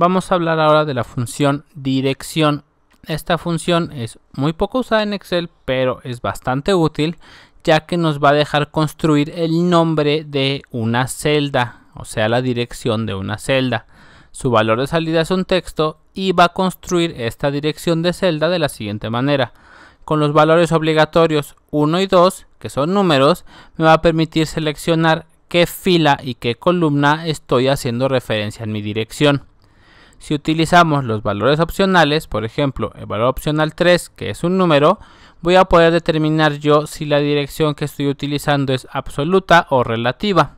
Vamos a hablar ahora de la función dirección. Esta función es muy poco usada en Excel, pero es bastante útil ya que nos va a dejar construir el nombre de una celda, o sea la dirección de una celda. Su valor de salida es un texto y va a construir esta dirección de celda de la siguiente manera. Con los valores obligatorios 1 y 2, que son números, me va a permitir seleccionar qué fila y qué columna estoy haciendo referencia en mi dirección. Si utilizamos los valores opcionales, por ejemplo, el valor opcional 3, que es un número, voy a poder determinar yo si la dirección que estoy utilizando es absoluta o relativa.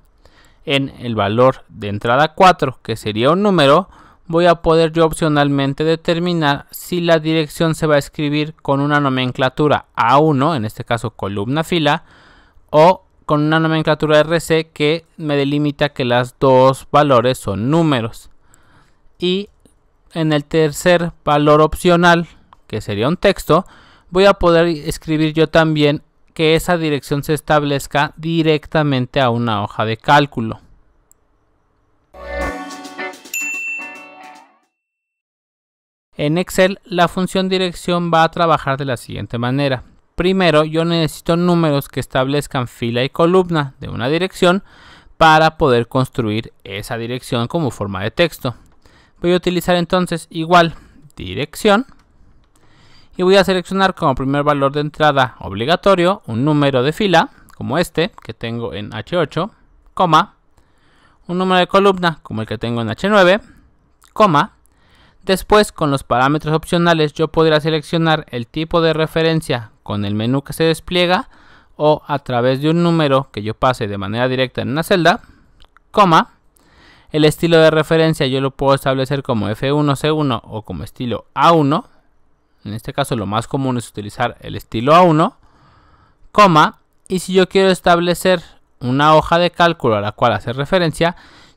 En el valor de entrada 4, que sería un número, voy a poder yo opcionalmente determinar si la dirección se va a escribir con una nomenclatura A1, en este caso columna fila, o con una nomenclatura RC que me delimita que las dos valores son números y en el tercer valor opcional, que sería un texto, voy a poder escribir yo también que esa dirección se establezca directamente a una hoja de cálculo. En Excel la función dirección va a trabajar de la siguiente manera. Primero yo necesito números que establezcan fila y columna de una dirección para poder construir esa dirección como forma de texto. Voy a utilizar entonces igual dirección. Y voy a seleccionar como primer valor de entrada obligatorio un número de fila, como este que tengo en H8, coma, un número de columna como el que tengo en H9, coma. Después con los parámetros opcionales yo podría seleccionar el tipo de referencia con el menú que se despliega o a través de un número que yo pase de manera directa en una celda, coma, el estilo de referencia yo lo puedo establecer como F1, C1 o como estilo A1. En este caso lo más común es utilizar el estilo A1, coma. Y si yo quiero establecer una hoja de cálculo a la cual hacer referencia,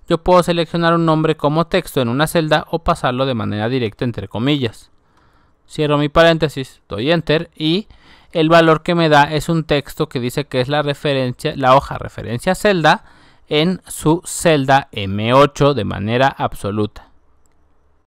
yo puedo seleccionar un nombre como texto en una celda o pasarlo de manera directa entre comillas. Cierro mi paréntesis, doy enter y el valor que me da es un texto que dice que es la referencia, la hoja referencia celda en su celda M8 de manera absoluta.